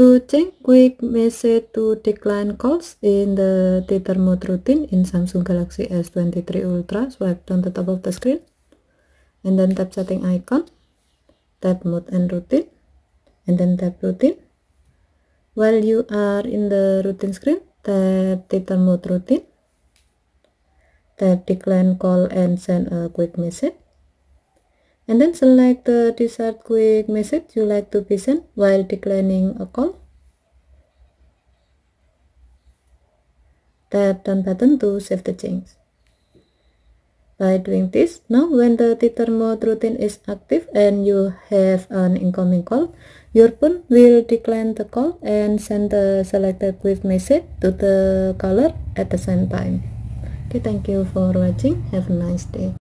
To change quick message to decline calls in the tether mode routine in Samsung Galaxy S23 Ultra, swipe down the top of the screen and then tap setting icon, tap mode and routine, and then tap routine. While you are in the routine screen, tap tether mode routine, tap decline call and send a quick message. and then select the desired quick message you like to be sent while declining a call. Tap done button to save the change. By doing this, now when the teacher mode routine is active and you have an incoming call, your phone will decline the call and send the selected quick message to the caller at the same time. Okay, thank you for watching. Have a nice day.